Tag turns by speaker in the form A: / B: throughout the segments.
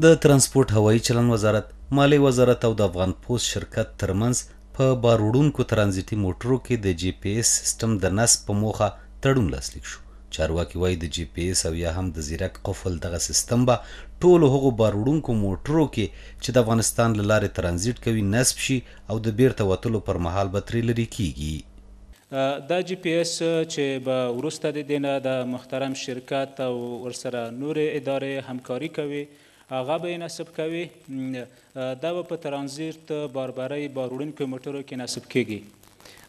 A: د ترانسپورت هوایي چلن وزارت مالی وزارت او د افغان پوسټ شرکت ترمنځ په باروړونکو ترانزیتي موټرو کې د جی پی ایس سیستم د نصب په موخه تړون لاسلیک شو چارواکي وایي د جی پی ایس او یا هم د زیرک قفل دغه سیستم به ټولو هغو باروړونکو موټرو کې چې د افغانستان له لارې ترانزیت کوي نصب شي او د بیرته وتلو پر مهال به ترې لرې کیږي
B: دا جی پی ایس چې به وروسته د دینه د محترم شرکت او ورسره نورې ادارې همکاري کوي هغه به یې نصب کوي دا به په ترانزیت باربرۍ باروړونکو موټرو کې نصب کیږي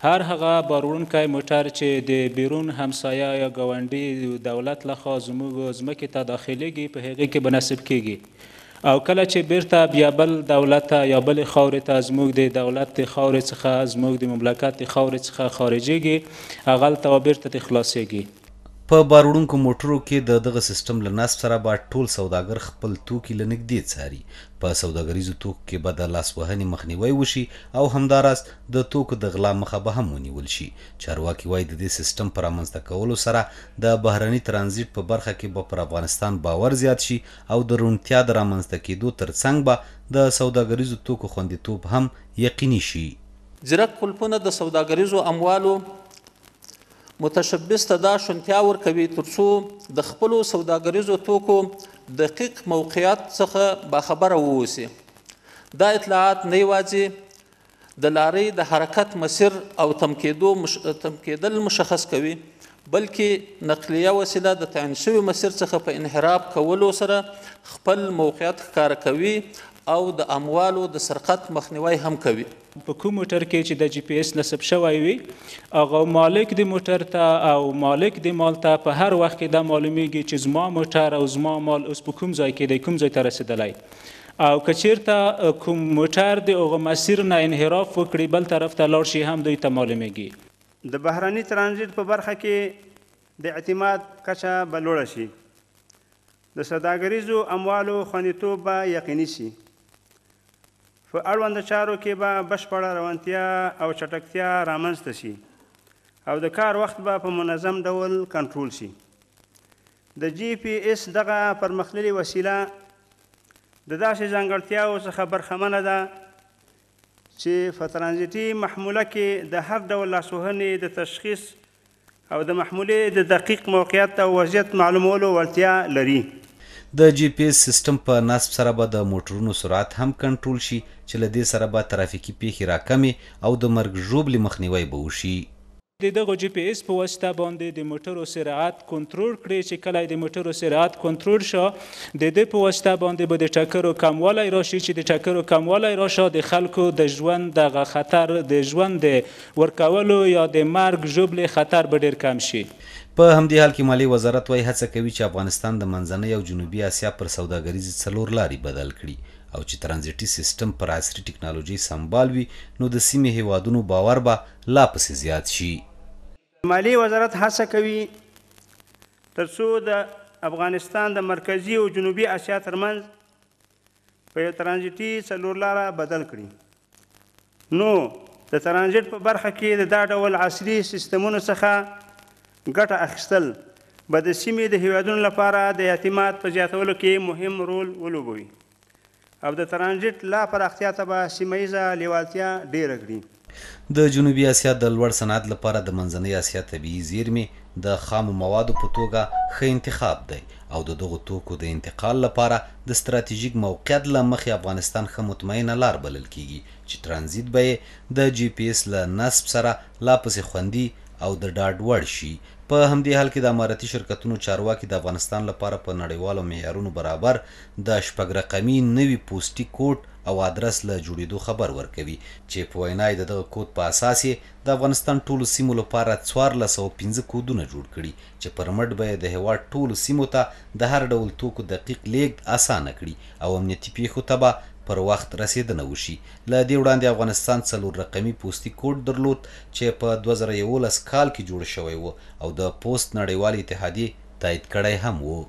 B: هر هغه باروړونکی موټر چې د بیرون همسایه یا ګاونډي دولت لخوا زموږ ځمکې ته داخلیږي په هغې کې به نصب کیږي او کله چې بیرته بیا بل دولت یا بل خاورې ته زموږ د دولت د خاورې څخه زموږ د مملکت د خاورې څخه خارجیږي هغلته به بیرته خلاصیږي
A: په باروړونکو موټرو کې د دغه سیستم له نصب سره به ټول سوداګر خپل توکي له نږدې څاري په سوداګریزو توکو کې به د لاسوهنې مخنیوي وشي او همداراز د توکو د غلا مخه به هم ونیول شي چارواکي وایي د دې سیستم پر رامنځته کولو سره د بهرني ترانزیت په برخه کې به پر افغانستان باور زیات شي او د روڼتیا د رامنځته کېدو ترڅنګ به د سوداګریزو توکو خوندیتوب هم یقیني شي
B: زیرک قلفونه د سوداګریزو اموالو متشبث ته دا شونتیا ورکوي ترڅو د خپلو سوداګریزو توکو دقیق موقعیت څخه باخبره واوسي دا اطلاعات نه یوازې د لارې د حرکت مسیر او تمکیدو مش... تمکیدل مشخص کوي بلکې نقلیه وسیله د تعین شوي مسیر څخه په انحراف کولو سره خپل موقعیت ښکاره کوي او د اموالو د سرقت مخنیوي هم کوي په کوم موټر کې چې د جی پی اس نصب شوی وي هغه مالک د موټر ته او مالک د مال ته په هر وخت کې دا معلومیږي چې زما موټر او زما مال اوس په کوم ځای کې دی کوم ځای ته رسیدلی او کچیرته کوم موټر د هغه مسیر نه انحراف وکړي بل طرف ته لاړ شي هم دوی ته معلومیږي
C: د بهرني ترانزیت په برخه کې د اعتماد کچه به لوړه شي د سوداګریزو اموالو خوندیتوب به یقیني شي په اړوند چارو کې به بشپړه روانتیا او چټکتیا رامنځته شي او د کار وخت به په منظم ډول کنټرول شي د جی پی ایس دغه پرمختللې وسیله د داسې ځانګړتیاو څخه برخمنه ده چې په ترانزیتي محموله کې د هر ډول لاسوهنې د تشخیص او د محمولې د دقیق موقعیت او وضعیت معلومولو وړتیا لري
A: د جی پی اس سیستم په نصب سره به د موټرونو سرعت هم کنټرول شي چې له دې سره به ترافیکي پیښې راکمي او د مرګ ژوبلې مخنیوي به وشي
B: د دغه جی پی ایس په واسطه باندې د موټرو سرعت کنټرول کړي چې کله د موټرو سرعت کنټرول شو د دې په واسطه باندې به د ټکرو کموالی راشي چې د ټکرو کموالی راشه د خلکو د ژوند دغه خطر د ژوند د ورکولو یا د مرګ ژوبلې خطر به ډیر کم شي
A: په همدې حال کې مالی وزارت وايي هڅه کوي چې افغانستان د منځنۍ او جنوبي آسیا پر سوداګریز څلور لاري بدل کړي او چې ترانزیتي سیستم پر عصري ټکنالوژي سمبال وي نو د سیمې هیوادونو باور به با لا پسې زیات شي
C: مالی وزارت هڅه کوي ترڅو د افغانستان د مرکزی او جنوبی اسیا ترمنځ په یو ترانزیتي څلورلاره بدل کړي نو د ترانزیت په برخه کې د دا ډول عصري سیستمونو څخه ګټه اخیستل به د سیمې د هیوادونو لپاره د اعتماد په زیاتولو کې مهم رول ولوبوي او د ترانزیت لا پراختیا ته به سیمه ییزه لیوالتیا ډېره کړي
A: د جنوبي اسیا د لوړ صنعت لپاره د منځنۍ اسیا طبیعي زیرمې د خامو موادو په توګه ښه انتخاب دی او د دغو توکو د انتقال لپاره د ستراتیژیک موقعیت له مخې افغانستان ښه مطمئنه لار بلل کیږي چې ترانزیت به د جی پی ایس له نصب سره لا پسې خوندي او د ډاډ وړ شي په همدې حال کې د اماراتي شرکتونو چارواکي د افغانستان لپاره په نړیوالو معیارونو برابر د شپږ رقمي نوي پوسټي کوډ او ادرس له جوړېدو خبر ورکوي چې په وینا د دغه کود په اساس د افغانستان ټولو سیمو لپاره 1415 کودونه جوړ کړي چې پرمټ به د هواد ټولو سیمو ته د هر ډول توکو دقیق لیږد اسانه کړي او امنیتي پیښو ته به پر وخت رسیدنه وشي ل دې وړاندې افغانستان څلور رقمي پوستي کوډ درلود چې په 2011 کال کې جوړ شوی وو او د پوست نړیوال اتحادیه تایید کړی هم وو